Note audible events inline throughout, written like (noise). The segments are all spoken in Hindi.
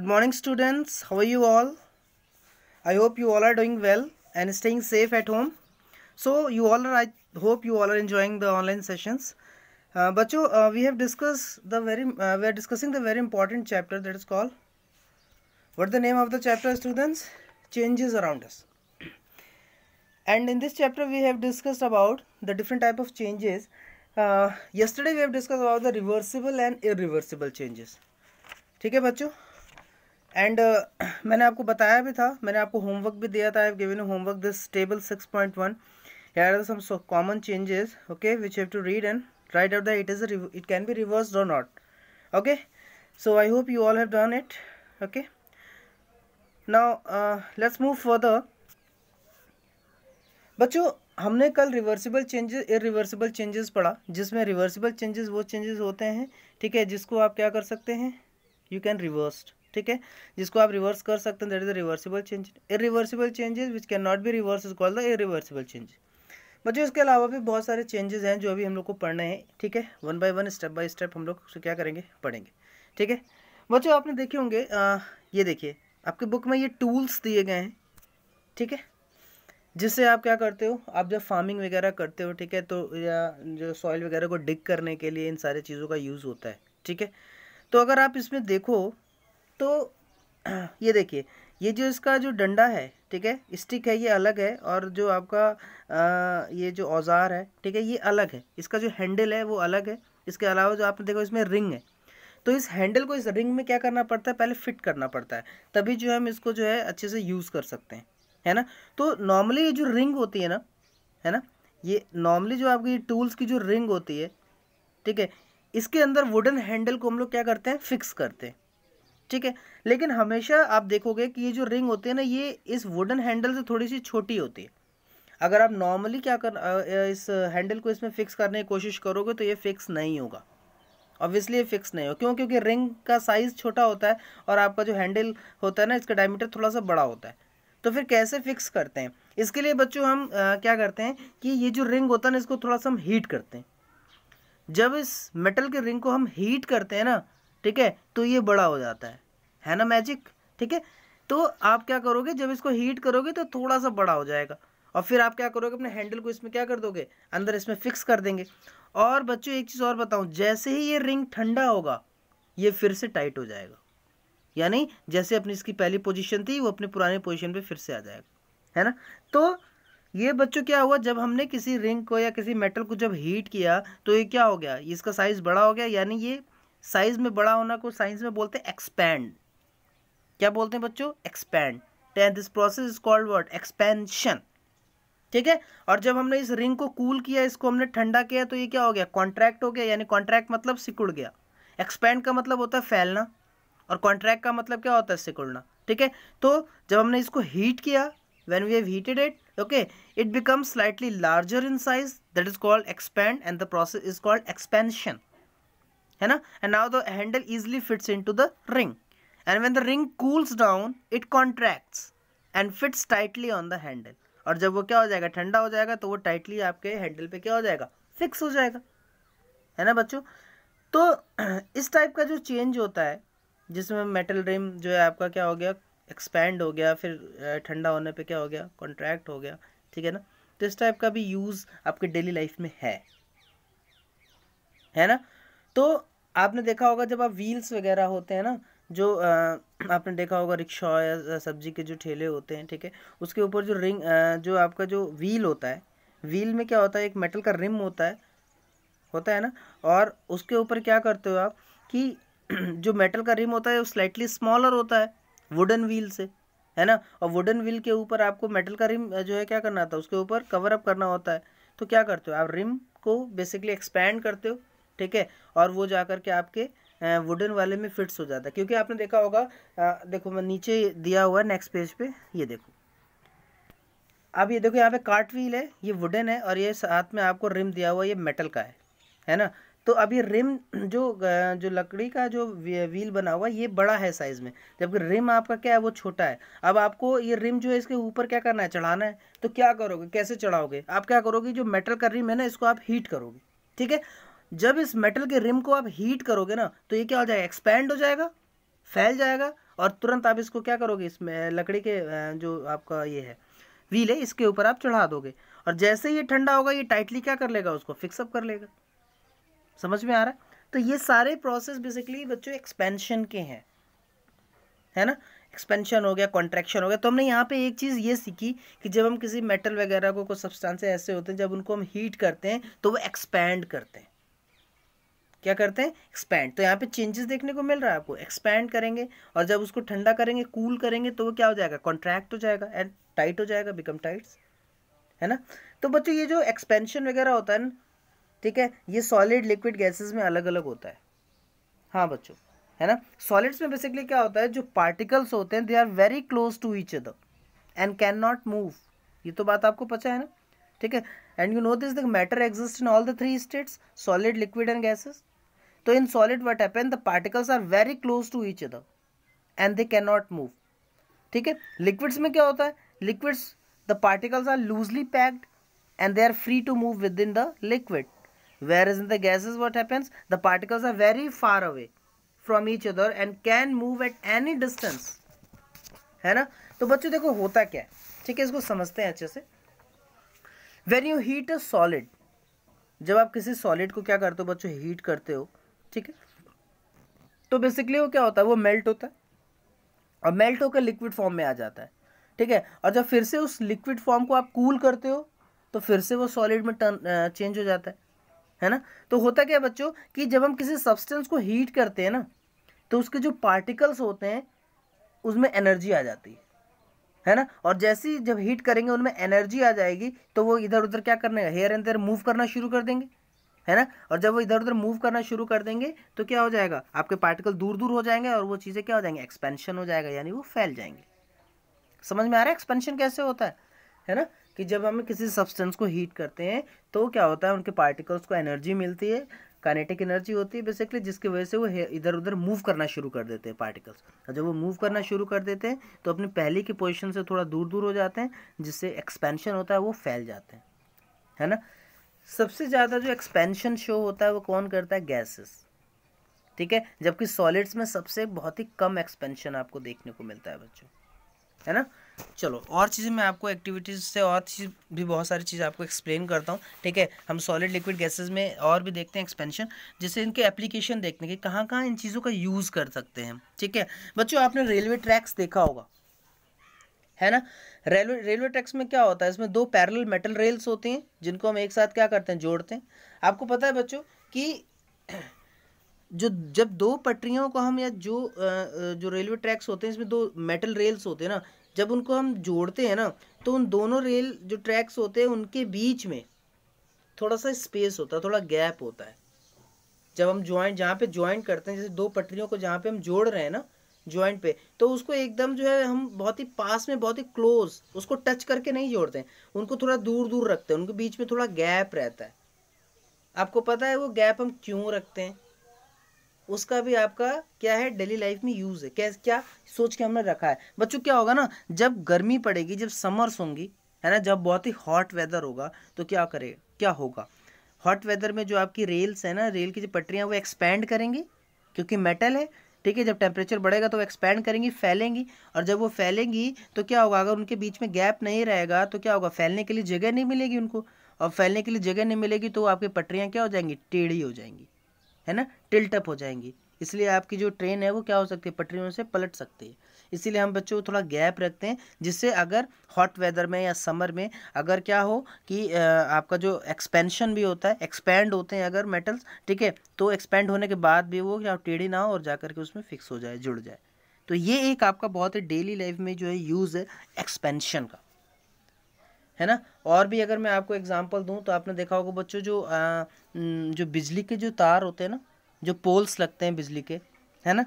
Good morning students, how are you all? I hope you all are doing well and staying safe at home. So you all are, I hope you all are enjoying the online sessions. Uh, Bacho, uh, we have discussed the very, uh, we are discussing the very important chapter that is called, what the name of the chapter students? Changes around us. And in this chapter we have discussed about the different type of changes. Uh, yesterday we have discussed about the reversible and irreversible changes. ठीक है बच्चों एंड uh, (clears throat) मैंने आपको बताया भी था मैंने आपको होमवर्क भी दिया था I given homework this table six point one are some common changes okay which have to read and write out the it is it can be reverse और not okay so I hope you all have done it okay now let's move for further बच्चों हमने कल रिवर्सिबल चेंजेस इ रिवर्सिबल चेंजेस पढ़ा जिसमें रिवर्सिबल चेंजेस वो चेंजेस होते हैं ठीक है जिसको आप क्या कर सकते हैं यू कैन रिवर्स्ड ठीक है जिसको आप रिवर्स कर सकते हैं that is reversible change reversible changes which can not be reverse is call the reversible change बच्चों इसके अलावा भी बहुत सारे चेंजेस हैं जो अभी हम लोग को पढ़ने हैं ठीक है one by one step by step हम लोग क्या करेंगे पढ़ेंगे ठीक है बच्चों आपने देखे होंगे ये देखिए आपके बुक में ये टूल्स दिए गए हैं ठीक है जिससे आप क्या करते हो आप जब फार्मिंग वगैरह करते हो ठीक है तो या जो सॉइल वगैरह को डिग करने के लिए इन सारी चीज़ों का यूज़ होता है ठीक है तो अगर आप इसमें देखो तो ये देखिए ये जो इसका जो डंडा है ठीक है स्टिक है ये अलग है और जो आपका आ, ये जो औजार है ठीक है ये अलग है इसका जो हैंडल है वो अलग है इसके अलावा जो आपने देखो इसमें रिंग है तो इस हैंडल को इस रिंग में क्या करना पड़ता है पहले फिट करना पड़ता है तभी जो हम इसको जो है अच्छे से यूज़ कर सकते हैं है ना तो नॉर्मली ये जो रिंग होती है ना है ना ये नॉर्मली जो आपकी टूल्स की जो रिंग होती है ठीक है इसके अंदर वुडन हैंडल को हम लोग क्या करते हैं फिक्स करते हैं ठीक है लेकिन हमेशा आप देखोगे कि ये जो रिंग होते हैं ना ये इस वुडन हैंडल से थोड़ी सी छोटी होती है अगर आप नॉर्मली क्या कर इस हैंडल को इसमें फ़िक्स करने की कोशिश करोगे तो ये फ़िक्स नहीं होगा ऑब्वियसली ये फिक्स नहीं हो क्यों क्योंकि रिंग का साइज़ छोटा होता है और आपका जो हैंडल होता है ना इसका डायमीटर थोड़ा सा बड़ा होता है तो फिर कैसे फिक्स करते हैं इसके लिए बच्चों हम आ, क्या करते हैं कि ये जो रिंग होता है ना इसको थोड़ा सा हम हीट करते हैं जब इस मेटल के रिंग को हम हीट करते हैं ना ठीक है तो ये बड़ा हो जाता है है ना मैजिक ठीक है तो आप क्या करोगे जब इसको हीट करोगे तो थोड़ा सा बड़ा हो जाएगा और फिर आप क्या करोगे अपने हैंडल को इसमें क्या कर दोगे अंदर इसमें फिक्स कर देंगे और बच्चों एक चीज़ और बताऊँ जैसे ही ये रिंग ठंडा होगा ये फिर से टाइट हो जाएगा यानी जैसे अपनी इसकी पहली पोजीशन थी वो अपने पुराने पोजीशन पे फिर से आ जाएगा है ना तो ये बच्चों क्या हुआ जब हमने किसी रिंग को या किसी मेटल को जब हीट किया तो ये क्या हो गया इसका साइज़ बड़ा हो गया यानी ये साइज में बड़ा होना को साइंस में बोलते हैं एक्सपैंड क्या बोलते हैं बच्चों expand this process is called word expansion ठीक है और जब हमने इस रिंग को कूल किया इसको हमने ठंडा किया तो ये क्या हो गया कॉन्ट्रैक्ट हो गया यानी कॉन्ट्रैक्ट मतलब सिकुड़ गया एक्सपैंड का मतलब होता है फैलना और कॉन्ट्रैक्ट का मतलब क्या होता है सिकुड़ना ठीक है तो जब हमने इसको हीट किया when we have heated it okay it become slightly larger in size that is called expand and the process is called expansion है ना and now the handle easily fits into the ring and when the ring cools down it contracts and fits tightly on the handle और जब वो क्या हो जाएगा ठंडा हो जाएगा तो वो टाइटली आपके हैंडल पे क्या हो जाएगा फिक्स हो जाएगा है ना बच्चों तो (clears throat) इस टाइप का जो चेंज होता है जिसमें मेटल रिम जो है आपका क्या हो गया एक्सपैंड हो गया फिर ठंडा होने पे क्या हो गया कॉन्ट्रैक्ट हो गया ठीक है ना तो इस टाइप का भी यूज़ आपके डेली लाइफ में है है ना तो आपने देखा होगा जब आप व्हील्स वगैरह होते हैं ना जो आपने देखा होगा रिक्शा या सब्जी के जो ठेले होते हैं ठीक है उसके ऊपर जो रिंग जो आपका जो व्हील होता है व्हील में क्या होता है एक मेटल का रिम होता है होता है ना और उसके ऊपर क्या करते हो आप कि (clears throat) जो मेटल का रिम होता है वो स्लाइटली स्मॉलर होता है वुडन व्हील से है ना और वुडन व्हील के ऊपर आपको मेटल का रिम जो है क्या करना होता है उसके ऊपर कवर अप करना होता है तो क्या करते हो आप रिम को बेसिकली एक्सपैंड करते हो ठीक है और वो जा करके के आपके वुडन वाले में फिट्स हो जाता है क्योंकि आपने देखा होगा देखो मैं नीचे दिया हुआ है नेक्स्ट पेज पे ये देखो अब ये देखो यहाँ पे कार्ट व्हील है ये वुडन है और ये साथ में आपको रिम दिया हुआ ये मेटल का है है ना तो अब ये रिम (clears throat) जो जो लकड़ी का जो व्हील बना हुआ है ये बड़ा है साइज़ में जबकि रिम आपका क्या है वो छोटा है अब आपको ये रिम जो है इसके ऊपर क्या करना है चढ़ाना है तो क्या करोगे कैसे चढ़ाओगे आप क्या करोगे जो मेटल का रिम है ना इसको आप हीट करोगे ठीक है जब इस मेटल के रिम को आप हीट करोगे ना तो ये क्या हो जाएगा एक्सपैंड हो जाएगा फैल जाएगा और तुरंत आप इसको क्या करोगे इसमें लकड़ी के जो आपका ये है व्हील है इसके ऊपर आप चढ़ा दोगे और जैसे ये ठंडा होगा ये टाइटली क्या कर लेगा उसको फिक्सअप कर लेगा समझ में आ रहा है तो ये सारे प्रोसेस बेसिकली बच्चों एक्सपेंशन के हैं है ना एक्सपेंशन हो गया कॉन्ट्रैक्शन हो गया तो हमने यहाँ पे एक चीज़ ये सीखी कि जब हम किसी मेटल वगैरह को कुछ सब्सटेंस ऐसे होते हैं जब उनको हम हीट करते हैं तो वो एक्सपैंड करते हैं क्या करते हैं एक्सपैंड तो यहाँ पे चेंजेस देखने को मिल रहा है आपको एक्सपैंड करेंगे और जब उसको ठंडा करेंगे कूल करेंगे तो वो क्या हो जाएगा कॉन्ट्रैक्ट हो जाएगा एंड टाइट हो जाएगा बिकम टाइट्स है ना तो बच्चों ये जो एक्सपेंशन वगैरह होता है ना ठीक है ये सॉलिड लिक्विड गैसेज में अलग अलग होता है हाँ बच्चों है ना सॉलिड्स में बेसिकली क्या होता है जो पार्टिकल्स होते हैं they are very close to each other and can not move ये तो बात आपको पता है ना ठीक है and you know this the matter exist in all the three states solid liquid and gases तो in solid what happen the particles are very close to each other and they can not move ठीक है लिक्विड्स में क्या होता है liquids the particles are loosely packed and they are free to move within the liquid where is in the gases what happens the particles are very far away from each other and can move at any distance है ना तो बच्चों देखो होता क्या है ठीक है इसको समझते हैं अच्छे से when you heat a solid जब आप किसी सॉलिड को क्या करते हो बच्चों हीट करते हो ठीक है तो बेसिकली वो क्या होता है वो मेल्ट होता है और मेल्ट होकर लिक्विड फॉर्म में आ जाता है ठीक है और जब फिर से उस लिक्विड फॉर्म को आप कूल करते हो तो फिर से वो सॉलिड में टर्न चेंज हो जाता है है ना तो होता क्या बच्चों कि जब हम किसी सब्सटेंस को हीट करते हैं ना तो उसके जो पार्टिकल्स होते हैं उसमें एनर्जी आ जाती है है ना और जैसी जब हीट करेंगे उनमें एनर्जी आ जाएगी तो वो इधर उधर क्या करने हेयर एंड देयर मूव करना शुरू कर देंगे है ना और जब वो इधर उधर मूव करना शुरू कर देंगे तो क्या हो जाएगा आपके पार्टिकल दूर दूर हो जाएंगे और वो चीज़ें क्या हो जाएंगी एक्सपेंशन हो जाएगा यानी वो फैल जाएंगे समझ में आ रहा है एक्सपेंशन कैसे होता है है ना कि जब हम किसी सब्सटेंस को हीट करते हैं तो क्या होता है उनके पार्टिकल्स को एनर्जी मिलती है काइनेटिक एनर्जी होती है बेसिकली जिसकी वजह से वो इधर उधर मूव करना शुरू कर देते हैं पार्टिकल्स और जब वो मूव करना शुरू कर देते हैं तो अपनी पहले की पोजिशन से थोड़ा दूर दूर हो जाते हैं जिससे एक्सपेंशन होता है वो फैल जाते हैं है ना सबसे ज़्यादा जो एक्सपेंशन शो होता है वो कौन करता है गैसेस ठीक है जबकि सॉलिड्स में सबसे बहुत ही कम एक्सपेंशन आपको देखने को मिलता है बच्चों है ना चलो और चीज़ें मैं आपको एक्टिविटीज़ से और चीज़ भी बहुत सारी चीज़ आपको एक्सप्लेन करता हूँ ठीक है हम सॉलिड लिक्विड गैसेस में और भी देखते हैं एक्सपेंशन जैसे इनके एप्लीकेशन देखने के कहाँ कहाँ इन चीज़ों का यूज़ कर सकते हैं ठीक है बच्चों आपने रेलवे ट्रैक्स देखा होगा है ना रेलवे रेलवे ट्रैक्स में क्या होता है इसमें दो पैरल मेटल रेल्स होती हैं जिनको हम एक साथ क्या करते हैं जोड़ते हैं आपको पता है बच्चों कि जो जब दो पटरियों को हम या जो जो रेलवे ट्रैक्स होते हैं इसमें दो मेटल रेल्स होते हैं ना जब उनको हम जोड़ते हैं ना तो उन दोनों रेल जो ट्रैक्स होते हैं उनके बीच में थोड़ा सा स्पेस होता है थोड़ा गैप होता है जब हम ज्वाइंट जहाँ पे ज्वाइंट करते हैं जैसे दो पटरियों को जहाँ पे हम जोड़ रहे हैं ना ज्वाइंट पे तो उसको एकदम जो है हम बहुत ही पास में बहुत ही क्लोज उसको टच करके नहीं जोड़ते हैं उनको थोड़ा दूर दूर रखते हैं उनके बीच में थोड़ा गैप रहता है आपको पता है वो गैप हम क्यों रखते हैं उसका भी आपका क्या है डेली लाइफ में यूज़ है कैसे क्या सोच के हमने रखा है बच्चों क्या होगा ना जब गर्मी पड़ेगी जब समर्स होंगी है ना जब बहुत ही हॉट वेदर होगा तो क्या करेगा क्या होगा हॉट वेदर में जो आपकी रेल्स है ना रेल की जो पटरियाँ वो एक्सपैंड करेंगी क्योंकि मेटल है ठीक है जब टेम्परेचर बढ़ेगा तो वो एक्सपैंड करेंगी फैलेंगी और जब वो फैलेंगी तो क्या होगा अगर उनके बीच में गैप नहीं रहेगा तो क्या होगा फैलने के लिए जगह नहीं मिलेगी उनको और फैलने के लिए जगह नहीं मिलेगी तो आपकी पटरियाँ क्या हो जाएंगी टेढ़ी हो जाएंगी है ना टिल्टअप हो जाएंगी इसलिए आपकी जो ट्रेन है वो क्या हो सकती है पटरियों से पलट सकती है इसीलिए हम बच्चों थोड़ा गैप रखते हैं जिससे अगर हॉट वेदर में या समर में अगर क्या हो कि आपका जो एक्सपेंशन भी होता है एक्सपेंड होते हैं अगर मेटल्स ठीक है तो एक्सपेंड होने के बाद भी वो क्या टेढ़ी ना हो और जा करके उसमें फिक्स हो जाए जुड़ जाए तो ये एक आपका बहुत ही डेली लाइफ में जो है यूज़ है एक्सपेंशन का है ना और भी अगर मैं आपको एग्जांपल दूं तो आपने देखा होगा बच्चों जो आ, जो बिजली के जो तार होते हैं ना जो पोल्स लगते हैं बिजली के है ना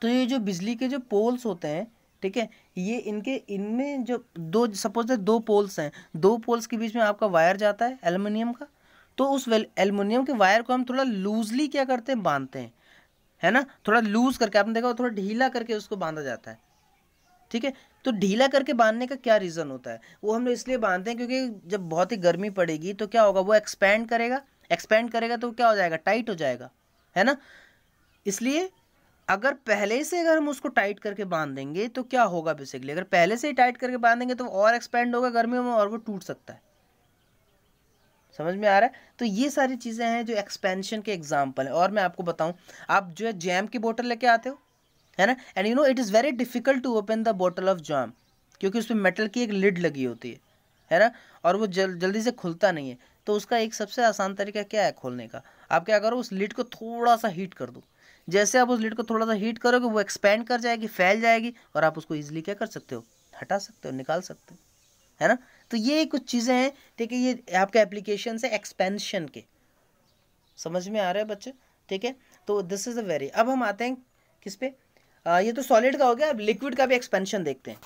तो ये जो बिजली के जो पोल्स होते हैं ठीक है ये इनके इनमें जो दो सपोज दो पोल्स हैं दो पोल्स के बीच में आपका वायर जाता है एलुमिनियम का तो उस एलुमिनियम के वायर को हम थोड़ा लूजली क्या करते हैं बांधते हैं है ना थोड़ा लूज करके आपने देखा थोड़ा ढीला करके उसको बांधा जाता है ठीक है तो ढीला करके बांधने का क्या रीज़न होता है वो हम लोग इसलिए बांधते हैं क्योंकि जब बहुत ही गर्मी पड़ेगी तो क्या होगा वो एक्सपैंड करेगा एक्सपेंड करेगा तो क्या हो जाएगा टाइट हो जाएगा है ना इसलिए अगर पहले से अगर हम उसको टाइट करके बांध देंगे तो क्या होगा बेसिकली अगर पहले से ही टाइट करके बांध देंगे तो और एक्सपेंड होगा गर्मियों में और वो टूट सकता है समझ में आ रहा है तो ये सारी चीज़ें हैं जो एक्सपेंशन के एग्जाम्पल हैं और मैं आपको बताऊँ आप जो है जैम की बोटल लेके आते हो है ना and you know it is very difficult to open the bottle of jam क्योंकि उसमें मेटल की एक लिड लगी होती है है ना और वो जल जल्दी से खुलता नहीं है तो उसका एक सबसे आसान तरीका क्या है खोलने का आप क्या करो उस लिड को थोड़ा सा हीट कर दो जैसे आप उस लीड को थोड़ा सा हीट करोगे वो एक्सपेंड कर जाएगी फैल जाएगी और आप उसको ईजिली क्या कर सकते हो हटा सकते हो निकाल सकते हो है ना तो ये कुछ चीज़ें हैं ठीक है ये आपके एप्लीकेशन है एक्सपेंशन के समझ में आ रहे हैं बच्चे ठीक है तो दिस इज़ अ वेरी अब हम आते हैं किस पे आ, ये तो सॉलिड का हो गया अब लिक्विड का भी एक्सपेंशन देखते हैं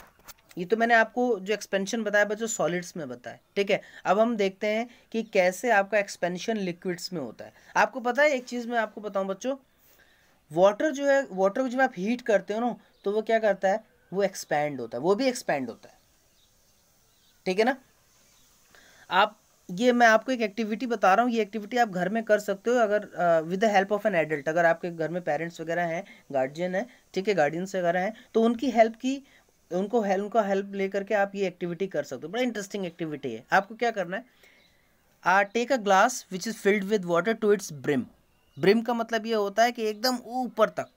ये तो मैंने आपको जो एक्सपेंशन बताया बच्चों सॉलिड्स में बताया ठीक है अब हम देखते हैं कि कैसे आपका एक्सपेंशन लिक्विड्स में होता है आपको पता है एक चीज़ मैं आपको बताऊं बच्चों वाटर जो है वाटर को जब आप हीट करते हो ना तो वो क्या करता है वो एक्सपैंड होता है वो भी एक्सपैंड होता है ठीक है ना आप ये मैं आपको एक एक्टिविटी बता रहा हूँ ये एक्टिविटी आप घर में कर सकते हो अगर with the help of an adult अगर आपके घर में पेरेंट्स वगैरह हैं गार्जियन है ठीक है गार्डियंस वगैरह हैं तो उनकी हेल्प की उनको हेल्प उनका हेल्प ले करके आप ये एक्टिविटी कर सकते हो बड़ा इंटरेस्टिंग एक्टिविटी है आपको क्या करना है ah take a glass which is filled with water to its brim brim का मतलब ये होता है कि एकदम ऊपर तक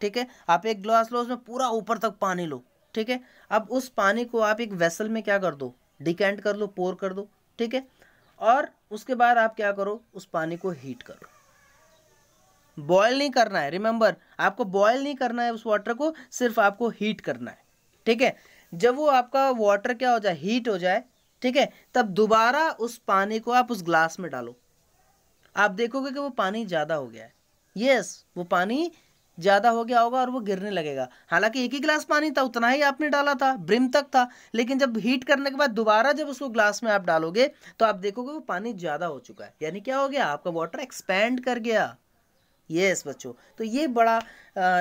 ठीक है आप एक ग्लास लो उसमें पूरा ऊपर तक पानी लो ठीक है अब उस पानी को आप एक वेसल में क्या कर दो डिकेंट कर लो पोर कर दो ठीक है और उसके बाद आप क्या करो उस पानी को हीट करो बॉयल नहीं करना है रिमेंबर आपको बॉयल नहीं करना है उस वाटर को सिर्फ आपको हीट करना है ठीक है जब वो आपका वाटर क्या हो जाए हीट हो जाए ठीक है तब दोबारा उस पानी को आप उस ग्लास में डालो आप देखोगे कि वो पानी ज़्यादा हो गया है यस वो पानी ज़्यादा हो गया होगा और वो गिरने लगेगा हालांकि एक ही गिलास पानी था उतना ही आपने डाला था ब्रिम तक था लेकिन जब हीट करने के बाद दोबारा जब उसको ग्लास में आप डालोगे तो आप देखोगे वो पानी ज़्यादा हो चुका है यानी क्या हो गया आपका वाटर एक्सपेंड कर गया यस बच्चों तो ये बड़ा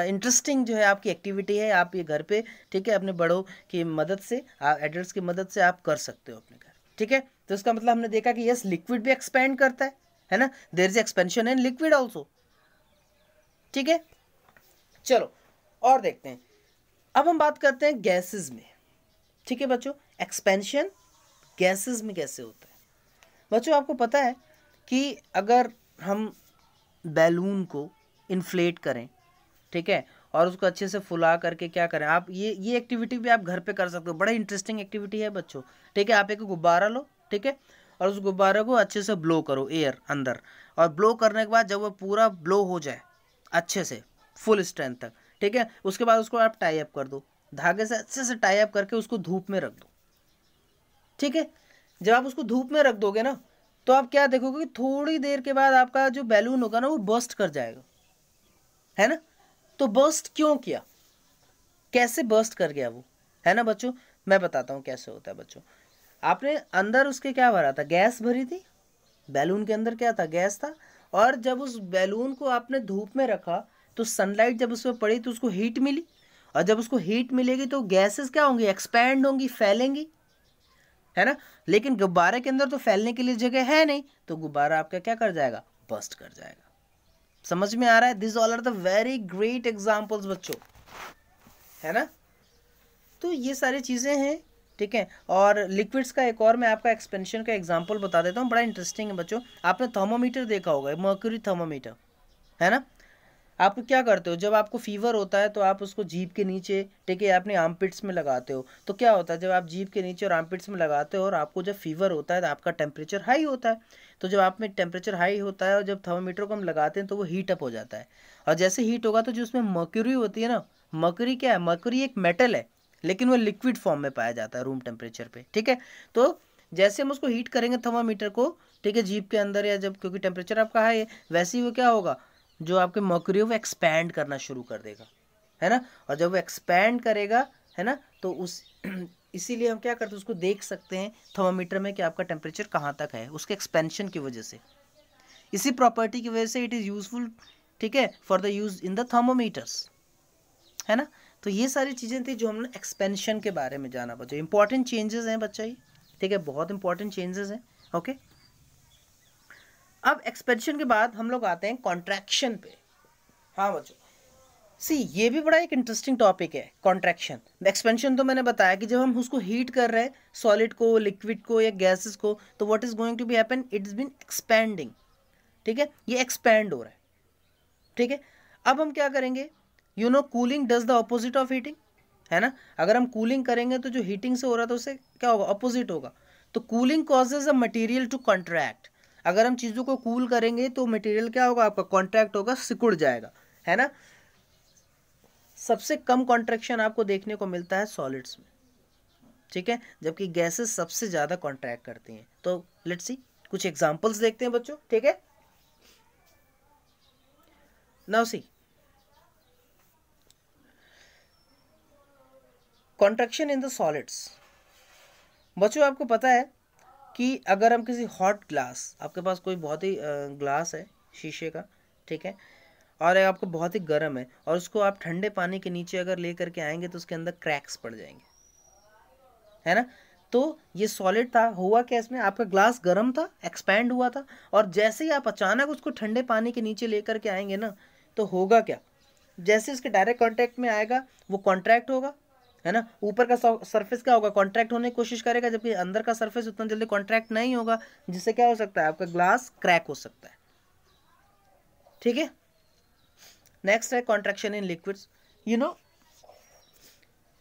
इंटरेस्टिंग जो है आपकी एक्टिविटी है आप ये घर पे ठीक है अपने बड़ों की मदद से एडल्ट की मदद से आप कर सकते हो अपने घर ठीक है तो इसका मतलब हमने देखा कि यस लिक्विड भी एक्सपेंड करता है है ना there is expansion in liquid also ठीक है चलो और देखते हैं अब हम बात करते हैं गैसेस में ठीक है बच्चों एक्सपेंशन गैसेस में कैसे होता है बच्चों आपको पता है कि अगर हम बैलून को इन्फ्लेट करें ठीक है और उसको अच्छे से फुला करके क्या करें आप ये ये एक्टिविटी भी आप घर पे कर सकते हो बड़ा इंटरेस्टिंग एक्टिविटी है बच्चों ठीक है आप एक गुब्बारा लो ठीक है और उस गुब्बारे को अच्छे से ब्लो करो एयर अंदर और ब्लो करने के बाद जब वो पूरा ब्लो हो जाए अच्छे से फुल स्ट्रेंथ तक ठीक है उसके बाद उसको आप टाई अप कर दो धागे से अच्छे से टाई अप करके उसको धूप में रख दो ठीक है जब आप उसको धूप में रख दोगे ना तो आप क्या देखोगे कि थोड़ी देर के बाद आपका जो बैलून होगा ना वो बर्स्ट कर जाएगा है ना तो बर्स्ट क्यों किया कैसे बर्स्ट कर गया वो है ना बच्चों मैं बताता हूँ कैसे होता है बच्चों आपने अंदर उसके क्या भरा था गैस भरी थी बैलून के अंदर क्या था गैस था और जब उस बैलून को आपने धूप में रखा तो सनलाइट जब उस पर पड़ी तो उसको हीट मिली और जब उसको हीट मिलेगी तो गैसेस क्या होंगी एक्सपैंड होंगी फैलेंगी है ना लेकिन गुब्बारे के अंदर तो फैलने के लिए जगह है नहीं तो गुब्बारा आपका क्या कर जाएगा बस्ट कर जाएगा समझ में आ रहा है this all are the very great examples बच्चों है ना तो ये सारी चीज़ें हैं ठीक है और लिक्विड्स का एक और मैं आपका एक्सपेंशन का एग्जाम्पल बता देता हूँ बड़ा इंटरेस्टिंग है बच्चों आपने थर्मोमीटर देखा होगा मर्क्यूरी थर्मोमीटर है ना आप क्या करते हो जब आपको फीवर होता है तो आप उसको जीप के नीचे ठीक है अपने आमपिट्स में लगाते हो तो क्या होता है जब आप जीप के नीचे और पिट्स में लगाते हो और आपको जब फीवर होता है तो आपका टेम्परेचर हाई होता है तो जब आप में टेम्परेचर हाई होता है और जब थर्मोमीटर को हम लगाते हैं तो वो हीट अप हो जाता है और जैसे हीट होगा तो जो उसमें मर्क्यूरी होती है ना मकरी क्या है मकरी एक मेटल है लेकिन वह लिक्विड फॉर्म में पाया जाता है रूम टेम्परेचर पे ठीक है तो जैसे हम उसको हीट करेंगे थर्मामीटर को ठीक है जीप के अंदर या जब क्योंकि टेम्परेचर आपका हाई है वैसे ही वो क्या होगा जो आपके मकरी वो एक्सपैंड करना शुरू कर देगा है ना और जब वो एक्सपैंड करेगा है ना तो उस (clears throat) इसीलिए हम क्या करते हैं उसको देख सकते हैं थर्मामीटर में कि आपका टेम्परेचर कहाँ तक है उसके एक्सपेंशन की वजह से इसी प्रॉपर्टी की वजह से इट इज़ यूजफुल ठीक है for the use in the thermometers है ना तो ये सारी चीज़ें थी जो हमने एक्सपेंशन के बारे में जाना बच्चों इंपॉर्टेंट चेंजेस हैं बच्चा ये ठीक है बहुत इंपॉर्टेंट चेंजेस हैं ओके अब एक्सपेंशन के बाद हम लोग आते हैं कॉन्ट्रैक्शन पे हाँ बच्चों सी ये भी बड़ा एक इंटरेस्टिंग टॉपिक है कॉन्ट्रैक्शन एक्सपेंशन तो मैंने बताया कि जब हम उसको हीट कर रहे हैं सॉलिड को लिक्विड को या गैसेस को तो what is going to be happen it's been expanding ठीक है ये एक्सपेंड हो रहा है ठीक है अब हम क्या करेंगे you know cooling does the opposite of heating है ना अगर हम कूलिंग करेंगे तो जो हीटिंग से हो रहा था उससे क्या होगा अपोजिट होगा तो cooling causes a material to contract अगर हम चीज़ों को कूल cool करेंगे तो मटेरियल क्या होगा आपका कॉन्ट्रैक्ट होगा सिकुड़ जाएगा है ना सबसे कम कॉन्ट्रैक्शन आपको देखने को मिलता है सॉलिड्स में ठीक है जबकि गैसेस सबसे ज़्यादा कॉन्ट्रैक्ट करती हैं तो लेट्स सी कुछ एग्जांपल्स देखते हैं बच्चों ठीक है now see contraction in the solids बच्चों आपको पता है कि अगर हम किसी हॉट ग्लास आपके पास कोई बहुत ही ग्लास है शीशे का ठीक है और आपको बहुत ही गर्म है और उसको आप ठंडे पानी के नीचे अगर ले करके आएंगे तो उसके अंदर क्रैक्स पड़ जाएंगे है ना तो ये सॉलिड था हुआ क्या इसमें आपका ग्लास गर्म था एक्सपैंड हुआ था और जैसे ही आप अचानक उसको ठंडे पानी के नीचे लेकर के आएंगे ना तो होगा क्या जैसे इसके डायरेक्ट कॉन्टैक्ट में आएगा वो कॉन्ट्रैक्ट होगा है ना ऊपर का सरफेस क्या होगा कॉन्ट्रैक्ट होने की कोशिश करेगा जबकि अंदर का सरफेस उतना जल्दी कॉन्ट्रैक्ट नहीं होगा जिससे क्या हो सकता है आपका ग्लास क्रैक हो सकता है ठीक है नेक्स्ट है contraction in liquid you know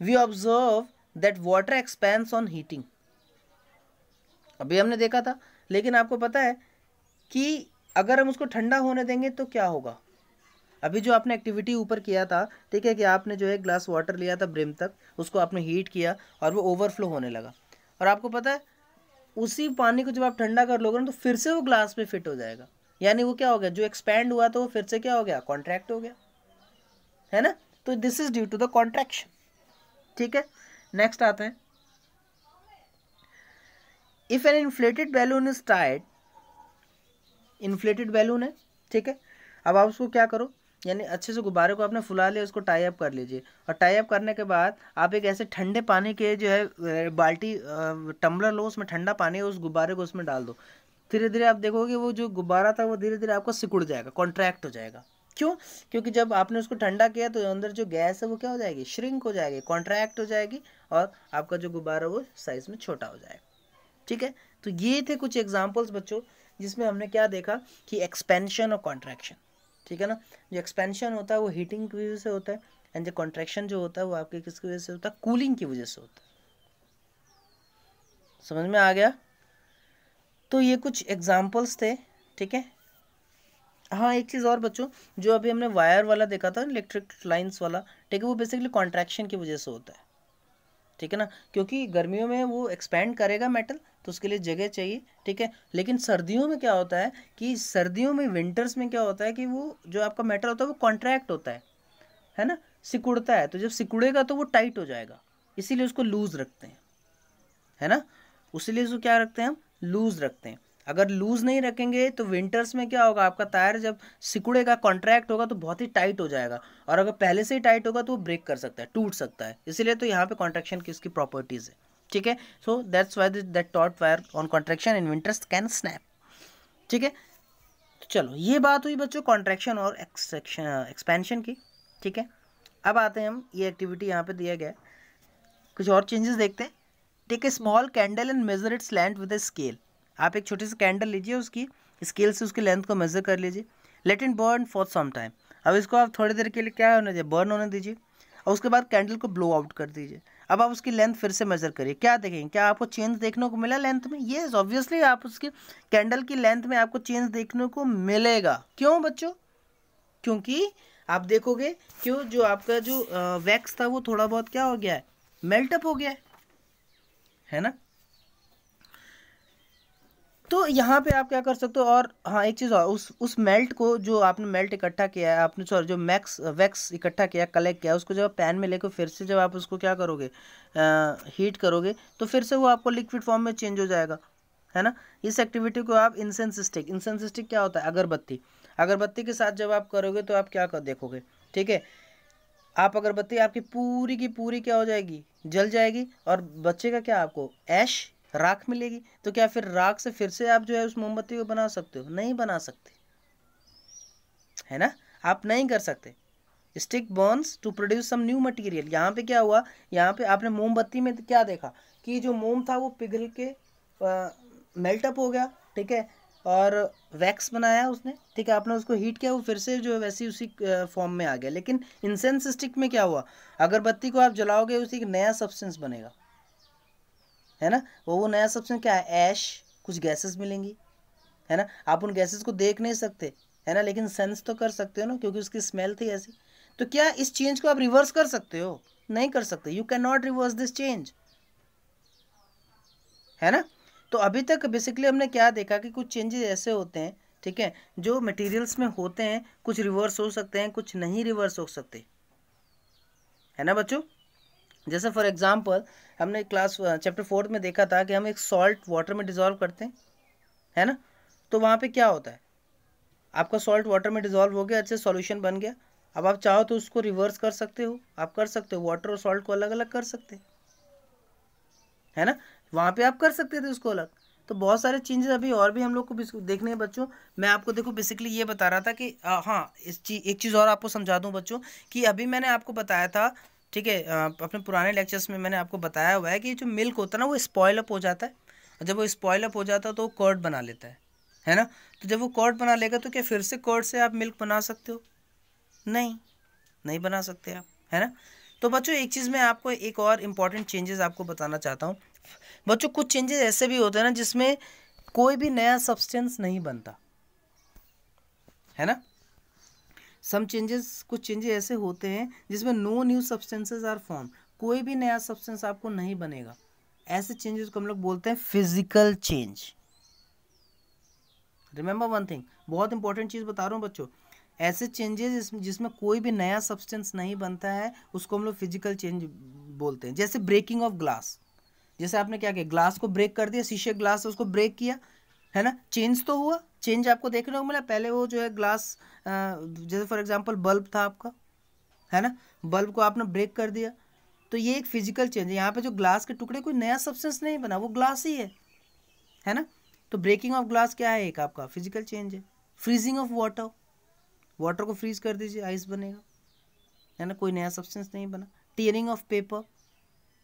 we observe that water expands on heating अभी हमने देखा था लेकिन आपको पता है कि अगर हम उसको ठंडा होने देंगे तो क्या होगा अभी जो आपने एक्टिविटी ऊपर किया था ठीक है कि आपने जो है ग्लास वाटर लिया था ब्रिम तक उसको आपने हीट किया और वो ओवरफ्लो होने लगा और आपको पता है उसी पानी को जब आप ठंडा कर लोगे ना तो फिर से वो ग्लास में फिट हो जाएगा यानी वो क्या हो गया जो एक्सपैंड हुआ तो वो फिर से क्या हो गया कॉन्ट्रैक्ट हो गया है ना तो this is due to the contraction ठीक है नेक्स्ट आते हैं if an inflated balloon is tight inflated balloon है ठीक है अब आप उसको क्या करो यानी अच्छे से गुब्बारे को आपने फुला लिया उसको टाई अप कर लीजिए और टाई अप करने के बाद आप एक ऐसे ठंडे पानी के जो है बाल्टी टम्बलर लो उसमें ठंडा पानी उस गुब्बारे को उसमें डाल दो धीरे धीरे आप देखोगे वो जो गुब्बारा था वो धीरे धीरे आपका सिकुड़ जाएगा कॉन्ट्रैक्ट हो जाएगा क्यों क्योंकि जब आपने उसको ठंडा किया तो अंदर जो गैस है वो क्या हो जाएगी श्रिंक हो जाएगी कॉन्ट्रैक्ट हो जाएगी और आपका जो गुब्बारा वो साइज़ में छोटा हो जाएगा ठीक है तो ये थे कुछ एग्जाम्पल्स बच्चों जिसमें हमने क्या देखा कि एक्सपेंशन और कॉन्ट्रैक्शन ठीक है ना जो एक्सपेंशन होता है वो हीटिंग की वजह से होता है एंड जो कॉन्ट्रेक्शन जो होता है वो आपके किसकी वजह से होता है कूलिंग की वजह से होता है समझ में आ गया तो ये कुछ एग्जाम्पल्स थे ठीक है हाँ एक चीज़ और बच्चों जो अभी हमने वायर वाला देखा था इलेक्ट्रिक लाइन्स वाला ठीक है वो बेसिकली कॉन्ट्रैक्शन की वजह से होता है ठीक है ना क्योंकि गर्मियों में वो एक्सपैंड करेगा मेटल तो उसके लिए जगह चाहिए ठीक है लेकिन सर्दियों में क्या होता है कि सर्दियों में विंटर्स में क्या होता है कि वो जो आपका मेटल होता है वो कॉन्ट्रैक्ट होता है है ना सिकुड़ता है तो जब सिकुड़ेगा तो वो टाइट हो जाएगा इसीलिए उसको लूज़ रखते हैं है ना उसीलिए उसको क्या रखते हैं हम लूज़ रखते हैं अगर लूज़ नहीं रखेंगे तो विंटर्स में क्या होगा आपका टायर जब सिकुड़ेगा का कॉन्ट्रैक्ट होगा तो बहुत ही टाइट हो जाएगा और अगर पहले से ही टाइट होगा तो वो ब्रेक कर सकता है टूट सकता है इसीलिए तो यहाँ पे कॉन्ट्रेक्शन की इसकी प्रॉपर्टीज़ है ठीक है so that's why that taut wire on contraction in winters can snap ठीक है तो चलो ये बात हुई बच्चों कॉन्ट्रेक्शन और एक्सपेंशन की ठीक है अब आते हैं हम ये एक्टिविटी यहाँ पे दिया गया है कुछ और चेंजेस देखते हैं take a small candle and measure its length with a scale आप एक छोटी सी कैंडल लीजिए उसकी स्केल से उसकी लेंथ को मेजर कर लीजिए let in burn for some time अब इसको आप थोड़ी देर के लिए क्या होने चाहिए बर्न होने दीजिए और उसके बाद कैंडल को ब्लो आउट कर दीजिए अब आप उसकी लेंथ फिर से मेजर करिए क्या देखेंगे क्या आपको चेंज देखने को मिला लेंथ में येस yes, ऑब्वियसली आप उसके कैंडल की लेंथ में आपको चेंज देखने को मिलेगा क्यों बच्चों क्योंकि आप देखोगे क्यों जो आपका जो वैक्स था वो थोड़ा बहुत क्या हो गया है मेल्टअप हो गया है है ना तो यहाँ पे आप क्या कर सकते हो और हाँ एक चीज़ और उस उस मेल्ट को जो आपने मेल्ट इकट्ठा किया है आपने सॉरी जो मैक्स वैक्स इकट्ठा किया कलेक्ट किया उसको जब पैन में लेकर फिर से जब आप उसको क्या करोगे आ, हीट करोगे तो फिर से वो आपको लिक्विड फॉर्म में चेंज हो जाएगा है ना इस एक्टिविटी को आप इंसेंस स्टिक इंसेंस स्टिक क्या होता है अगरबत्ती अगरबत्ती के साथ जब आप करोगे तो आप क्या कर देखोगे ठीक है आप अगरबत्ती आपकी पूरी की पूरी क्या हो जाएगी जल जाएगी और बच्चे का क्या आपको ऐश राख मिलेगी तो क्या फिर राख से फिर से आप जो है उस मोमबत्ती को बना सकते हो नहीं बना सकते है ना आप नहीं कर सकते stick burns to produce some new material यहाँ पे क्या हुआ यहाँ पे आपने मोमबत्ती में क्या देखा कि जो मोम था वो पिघल के मेल्टअप हो गया ठीक है और वैक्स बनाया उसने ठीक है आपने उसको हीट किया वो फिर से जो है वैसी उसी फॉर्म में आ गया लेकिन इंसेंस स्टिक में क्या हुआ अगरबत्ती को आप जलाओगे उसी एक नया सब्सटेंस बनेगा है ना वो वो नया सब्सटेंस क्या है ऐश कुछ गैसेस मिलेंगी है ना आप उन गैसेस को देख नहीं सकते है ना लेकिन सेंस तो कर सकते हो ना क्योंकि उसकी स्मेल थी ऐसी तो क्या इस चेंज को आप रिवर्स कर सकते हो नहीं कर सकते you can not reverse this change है ना तो अभी तक बेसिकली हमने क्या देखा कि कुछ चेंजेस ऐसे होते हैं ठीक है जो मटेरियल्स में होते हैं कुछ रिवर्स हो सकते हैं कुछ नहीं रिवर्स हो सकते है ना बच्चों जैसे फॉर एग्ज़ाम्पल हमने क्लास चैप्टर फोर्थ में देखा था कि हम एक सॉल्ट वाटर में डिज़ोल्व करते हैं है ना तो वहाँ पे क्या होता है आपका सॉल्ट वाटर में डिज़ोल्व हो गया अच्छे सॉल्यूशन बन गया अब आप चाहो तो उसको रिवर्स कर सकते हो आप कर सकते हो वाटर और सॉल्ट को अलग अलग कर सकते है ना वहाँ पे आप कर सकते थे उसको अलग तो बहुत सारे चेंजेस अभी और भी हम लोग को देखने हैं बच्चों मैं आपको देखो बेसिकली ये बता रहा था कि uh, हाँ इस चीज़ एक चीज़ और आपको समझा दूँ बच्चों कि अभी मैंने आपको बताया था ठीक है अपने पुराने लेक्चर्स में मैंने आपको बताया हुआ है कि जो मिल्क होता है ना वो स्पॉयल अप हो जाता है और जब वो स्पॉयल अप हो जाता है तो वो कर्ड बना लेता है है ना तो जब वो कर्ड बना लेगा तो क्या फिर से कर्ड से आप मिल्क बना सकते हो नहीं नहीं बना सकते आप है ना तो बच्चों एक चीज़ में आपको एक और इम्पॉर्टेंट चेंजेस आपको बताना चाहता हूँ बच्चों कुछ चेंजेस ऐसे भी होते हैं ना जिसमें कोई भी नया सब्सटेंस नहीं बनता है ना सम चेंजेस कुछ चेंजेस ऐसे होते हैं जिसमें no new substances are form कोई भी नया सब्सटेंस आपको नहीं बनेगा ऐसे चेंजेस को हम लोग बोलते हैं physical change remember one thing बहुत इंपॉर्टेंट चीज़ बता रहा हूँ बच्चों ऐसे चेंजेस जिसमें कोई भी नया सब्सटेंस नहीं बनता है उसको हम लोग फिजिकल चेंज बोलते हैं जैसे ब्रेकिंग ऑफ ग्लास जैसे आपने क्या किया ग्लास को ब्रेक कर दिया शीशे ग्लास उसको ब्रेक किया है ना चेंज तो हुआ चेंज आपको देखने को मिला पहले वो जो है ग्लास जैसे फॉर एग्जांपल बल्ब था आपका है ना बल्ब को आपने ब्रेक कर दिया तो ये एक फिजिकल चेंज है यहाँ पे जो ग्लास के टुकड़े कोई नया सब्सटेंस नहीं बना वो ग्लास ही है है ना तो ब्रेकिंग ऑफ ग्लास क्या है एक आपका फिजिकल चेंज है फ्रीजिंग ऑफ वाटर वाटर को फ्रीज कर दीजिए आइस बनेगा है ना कोई नया सब्सटेंस नहीं बना टीयरिंग ऑफ पेपर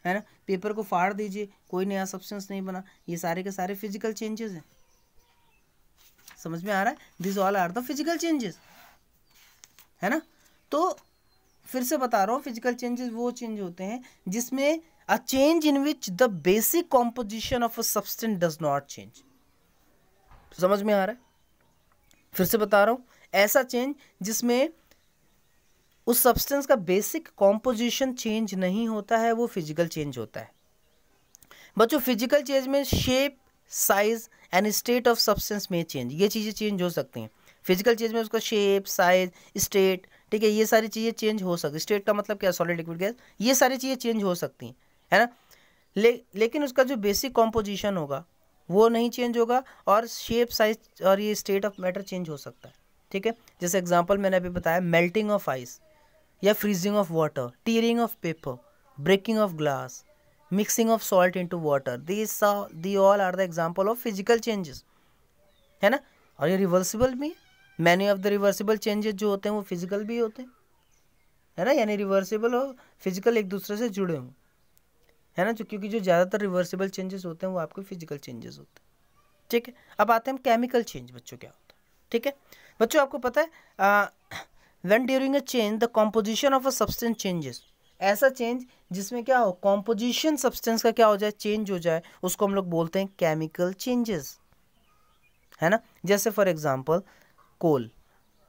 है ना पेपर को फाड़ दीजिए कोई नया सब्सटेंस नहीं बना ये सारे के सारे फिजिकल चेंजेस हैं समझ में आ रहा है this all are the physical changes है ना तो फिर से बता रहा हूँ फिजिकल चेंजेस वो चेंज होते हैं जिसमें a change in which the basic composition of a substance does not change समझ में आ रहा है फिर से बता रहा हूँ ऐसा चेंज जिसमें उस सब्सटेंस का बेसिक कॉम्पोजिशन चेंज नहीं होता है वो फिजिकल चेंज होता है बच्चों फिजिकल चेंज में shape size and state of substance में चेंज ये चीज़ें चेंज हो सकती हैं फिजिकल चीज़ में उसका शेप साइज स्टेट ठीक है ये सारी चीज़ें चेंज हो सकती स्टेट का मतलब क्या सॉलिड लिक्विड गैस ये सारी चीज़ें चेंज हो सकती हैं है ना ले, लेकिन उसका जो बेसिक कॉम्पोजिशन होगा वो नहीं चेंज होगा और शेप साइज और ये स्टेट ऑफ मैटर चेंज हो सकता है ठीक है जैसे एग्जाम्पल मैंने अभी बताया मेल्टिंग ऑफ आइस या freezing of water tearing of paper breaking of glass mixing of salt in to water this the all are the example of physical changes है ना और ये रिवर्सिबल भी है many of the reversible changes जो होते हैं वो फिजिकल भी होते हैं है ना यानी रिवर्सिबल और फिजिकल एक दूसरे से जुड़े हों है ना जो क्योंकि जो ज़्यादातर रिवर्सिबल चेंजेस होते हैं वो आपके फिजिकल चेंजेस होते हैं ठीक है अब आते हैं हम केमिकल चेंज बच्चों क्या होता है ठीक है बच्चों आपको पता है when during a change the composition of a substance changes ऐसा चेंज जिसमें क्या हो कॉम्पोजिशन सब्सटेंस का क्या हो जाए चेंज हो जाए उसको हम लोग बोलते हैं केमिकल चेंजेस है ना जैसे फॉर एग्जांपल कोल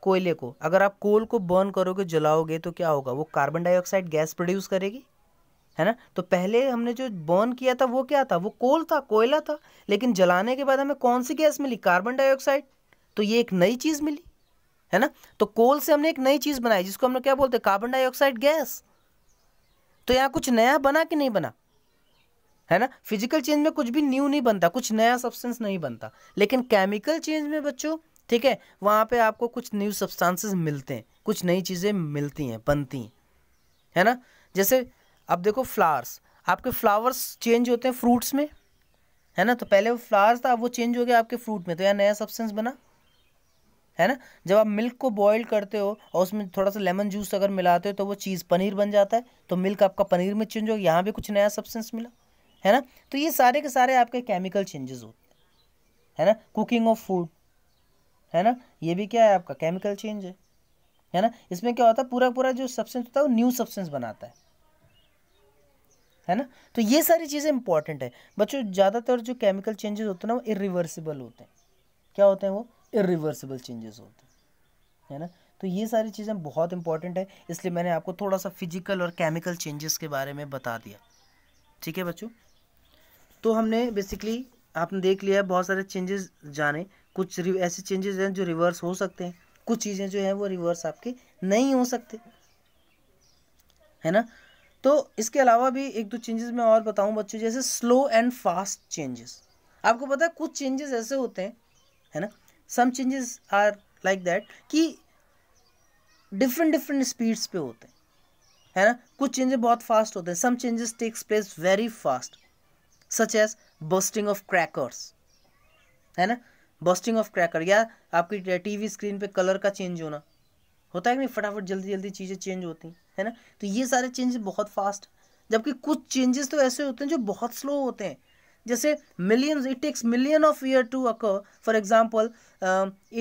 कोयले को अगर आप कोल को बर्न करोगे जलाओगे तो क्या होगा वो कार्बन डाइऑक्साइड गैस प्रोड्यूस करेगी है ना तो पहले हमने जो बर्न किया था वो क्या था वो कोल था कोयला था लेकिन जलाने के बाद हमें कौन सी गैस मिली कार्बन डाइऑक्साइड तो ये एक नई चीज़ मिली है ना तो कोल से हमने एक नई चीज़ बनाई जिसको हम लोग क्या बोलते हैं कार्बन डाइऑक्साइड गैस तो यहाँ कुछ नया बना कि नहीं बना है ना फिजिकल चेंज में कुछ भी न्यू नहीं बनता कुछ नया सब्सटेंस नहीं बनता लेकिन केमिकल चेंज में बच्चों ठीक है वहाँ पे आपको कुछ न्यू सब्सटेंसेस मिलते हैं कुछ नई चीज़ें मिलती हैं बनती हैं है ना जैसे अब देखो फ्लावर्स आपके फ्लावर्स चेंज होते हैं फ्रूट्स में है ना तो पहले वो फ्लावर्स था वो चेंज हो गया आपके फ्रूट में तो यहाँ नया सब्सटेंस बना है ना जब आप मिल्क को बॉईल करते हो और उसमें थोड़ा सा लेमन जूस अगर मिलाते हो तो वो चीज़ पनीर बन जाता है तो मिल्क आपका पनीर में चेंज हो यहाँ भी कुछ नया सब्सटेंस मिला है ना तो ये सारे के सारे आपके केमिकल चेंजेस होते हैं है ना कुकिंग ऑफ फूड है ना ये भी क्या है आपका केमिकल चेंज है है ना इसमें क्या होता है पूरा पूरा जो सब्सटेंस होता है वो न्यू सब्सटेंस बनाता है है ना तो ये सारी चीज़ें इंपॉर्टेंट है बच्चों ज़्यादातर जो केमिकल चेंजेस होते हैं ना वो इरिवर्सिबल होते हैं क्या होते हैं वो इरिवर्सिबल चेंजेस होते हैं है ना तो ये सारी चीज़ें बहुत इंपॉर्टेंट है इसलिए मैंने आपको थोड़ा सा फिजिकल और केमिकल चेंजेस के बारे में बता दिया ठीक है बच्चों तो हमने बेसिकली आपने देख लिया है बहुत सारे चेंजेस जाने कुछ ऐसे चेंजेस हैं जो रिवर्स हो सकते हैं कुछ चीज़ें जो हैं वो रिवर्स आपके नहीं हो सकते है ना तो इसके अलावा भी एक दो चेंजेस मैं और बताऊं बच्चों जैसे स्लो एंड फास्ट चेंजेस आपको पता है कुछ चेंजेस ऐसे होते हैं है ना some changes are like that कि डिफरेंट डिफरेंट स्पीड्स पे होते हैं है ना कुछ चेंजेस बहुत फास्ट होते हैं some changes takes place very fast such as busting of crackers है ना बस्टिंग ऑफ क्रैकर या आपकी टीवी स्क्रीन पे कलर का चेंज होना होता है कि नहीं फटाफट जल्दी जल्दी चीज़ें चेंज होती हैं है ना तो ये सारे चेंजेस बहुत फास्ट जबकि कुछ चेंजेस तो ऐसे होते हैं जो बहुत स्लो होते हैं जैसे millions it takes million of year to occur for example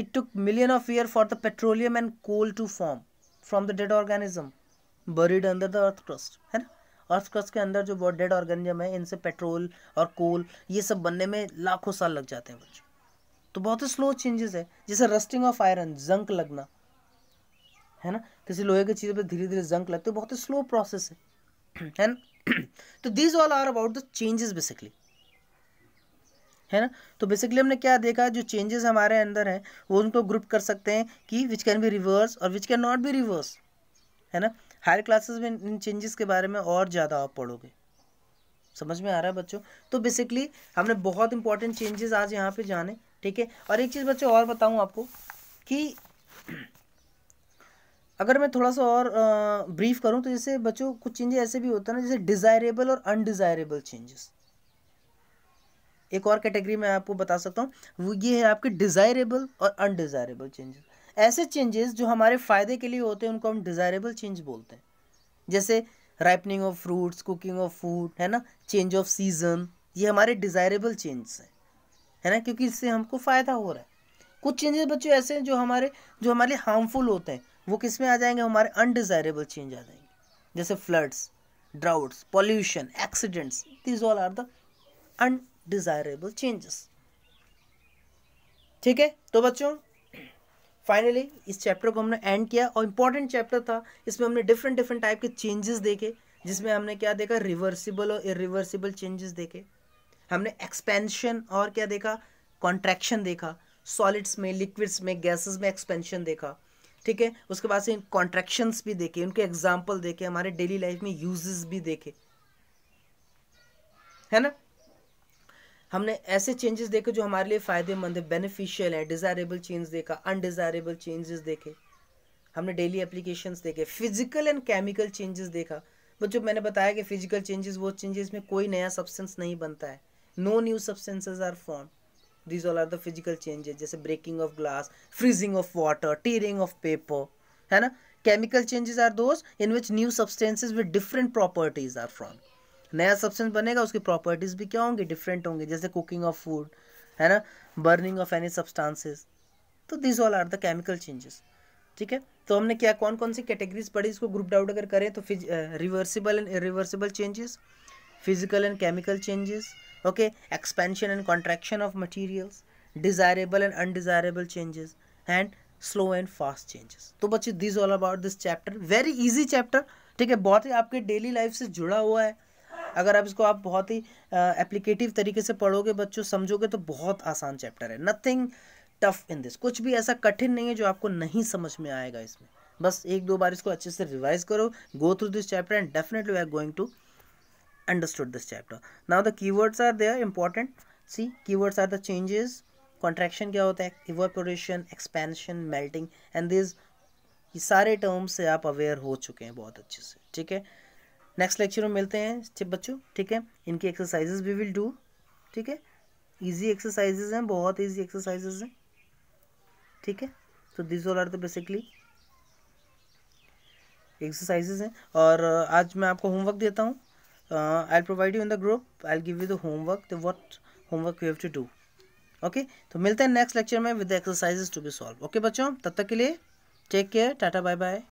it took million of year for the petroleum and coal to form from the dead organism buried under the earth crust है ना अर्थ क्रस्ट के अंदर जो डेड ऑर्गेनिज्म है इनसे पेट्रोल और कोल ये सब बनने में लाखों साल लग जाते हैं बच्चों तो बहुत ही स्लो चेंजेस है जैसे रस्टिंग ऑफ आयरन जंक लगना है ना किसी लोहे की चीज़ पर धीरे धीरे जंक लगते हैं बहुत ही स्लो प्रोसेस है (clears throat) है ना (clears throat) तो these all are about the changes basically है ना तो बेसिकली हमने क्या देखा जो चेंजेस हमारे अंदर हैं वो उनको ग्रुप कर सकते हैं कि विच कैन बी रिवर्स और which can not be reverse है ना हायर क्लासेस में इन चेंजेस के बारे में और ज़्यादा आप पढ़ोगे समझ में आ रहा है बच्चों तो बेसिकली हमने बहुत इंपॉर्टेंट चेंजेस आज यहाँ पे जाने ठीक है और एक चीज़ बच्चों और बताऊँ आपको कि अगर मैं थोड़ा सा और ब्रीफ करूँ तो जैसे बच्चों कुछ चेंजेस ऐसे भी होते हैं ना जैसे डिज़ायरेबल और अनडिज़ायरेबल चेंजेस एक और कैटेगरी में आपको बता सकता हूँ वो ये है आपके डिज़ायरेबल और अनडिज़ायरेबल चेंजेस ऐसे चेंजेस जो हमारे फ़ायदे के लिए होते हैं उनको हम डिज़ायरेबल चेंज बोलते हैं जैसे ripening of fruits cooking of food है ना चेंज ऑफ सीज़न ये हमारे डिज़ायरेबल चेंज हैं है ना क्योंकि इससे हमको फ़ायदा हो रहा है कुछ चेंजेस बच्चों ऐसे हैं जो हमारे जो हमारे लिए हार्मफुल होते हैं वो किस में आ जाएंगे हमारे अनडिज़ायरेबल चेंज आ जाएंगे जैसे floods droughts pollution accidents these all are the undesirable changes ठीक है तो बच्चों फाइनली इस चैप्टर को हमने एंड किया और इंपॉर्टेंट चैप्टर था इसमें हमने डिफरेंट डिफरेंट टाइप के चेंजेस देखे जिसमें हमने क्या देखा रिवर्सिबल और इरिवर्सिबल चेंजेस देखे हमने एक्सपेंशन और क्या देखा कॉन्ट्रैक्शन देखा सॉलिड्स में लिक्विड्स में गैसेस में एक्सपेंशन देखा ठीक है उसके बाद से कॉन्ट्रैक्शंस भी देखे उनके एग्जाम्पल देखे हमारे डेली लाइफ में यूजेस भी देखे है ना हमने ऐसे चेंजेस देखे जो हमारे लिए फ़ायदेमंद है बेनिफिशियल है डिज़ायरेबल चेंज देखा अनडिज़ायरेबल चेंजेस देखे हमने डेली एप्लीकेशंस देखे फिजिकल एंड केमिकल चेंजेस देखा बट जो मैंने बताया कि फिजिकल चेंजेस वो चेंजेस में कोई नया सब्सटेंस नहीं बनता है no new substances are form these all are the physical changes जैसे breaking of glass freezing of water tearing of paper है ना chemical changes are those in which new substances with different properties are form नया सब्सटेंस बनेगा उसकी प्रॉपर्टीज़ भी क्या होंगी डिफरेंट होंगे जैसे कुकिंग ऑफ फूड है ना बर्निंग ऑफ एनी सब्सटांसेस तो this all are the chemical changes ठीक है तो हमने क्या कौन कौन सी कैटेगरीज पढ़ी इसको ग्रुप डाउट अगर करें तो reversible and irreversible changes physical and chemical changes okay expansion and contraction of materials desirable and undesirable changes and slow and fast changes तो बच्चे this all about this chapter very easy chapter ठीक है बहुत ही आपके डेली लाइफ से जुड़ा हुआ है अगर आप इसको आप बहुत ही एप्लीकेटिव तरीके से पढ़ोगे बच्चों समझोगे तो बहुत आसान चैप्टर है नथिंग टफ इन दिस कुछ भी ऐसा कठिन नहीं है जो आपको नहीं समझ में आएगा इसमें बस एक दो बार इसको अच्छे से रिवाइज करो go through this chapter and definitely we are going to understood this chapter now the keywords are there important see keywords are the changes contraction क्या होता है evaporation expansion melting and this ये सारे टर्म्स से आप अवेयर हो चुके हैं बहुत अच्छे से ठीक है नेक्स्ट लेक्चर में मिलते हैं बच्चों ठीक है इनकी एक्सरसाइजेज वी विल डू ठीक है ईजी एक्सरसाइजेज हैं बहुत ईजी एक्सरसाइजेज हैं ठीक है तो this all are the basically exercises हैं और uh, आज मैं आपको होमवर्क देता हूँ I'll provide you in the group I'll give you the homework the what homework you have to do okay तो मिलते हैं नेक्स्ट लेक्चर में with exercises to be solve okay बच्चों तब तक के लिए take care tata bye bye